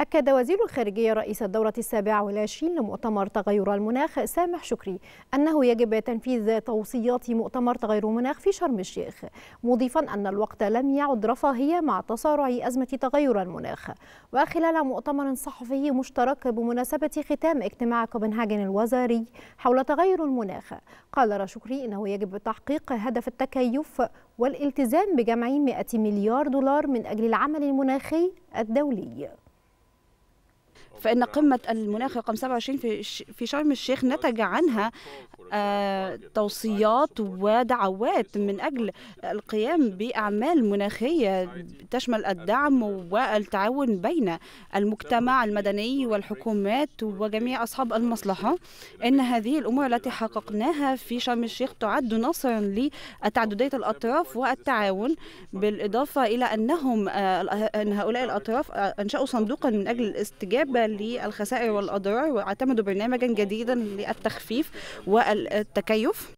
أكد وزير الخارجية رئيس الدورة السابعة والعشرين لمؤتمر تغير المناخ سامح شكري أنه يجب تنفيذ توصيات مؤتمر تغير المناخ في شرم الشيخ مضيفا أن الوقت لم يعد رفاهية مع تسارع أزمة تغير المناخ وخلال مؤتمر صحفي مشترك بمناسبة ختام اجتماع كوبنهاجن الوزاري حول تغير المناخ قال شكري أنه يجب تحقيق هدف التكيف والالتزام بجمع 100 مليار دولار من أجل العمل المناخي الدولي فإن قمة المناخ رقم 27 في شرم الشيخ نتج عنها آه، توصيات ودعوات من أجل القيام بأعمال مناخية تشمل الدعم والتعاون بين المجتمع المدني والحكومات وجميع أصحاب المصلحة إن هذه الأمور التي حققناها في شرم الشيخ تعد نصرا لتعددية الأطراف والتعاون بالإضافة إلى أنهم آه، أن هؤلاء الأطراف آه، أنشأوا صندوقا من أجل الاستجابة للخسائر والأضرار واعتمدوا برنامجا جديدا للتخفيف وال التكيف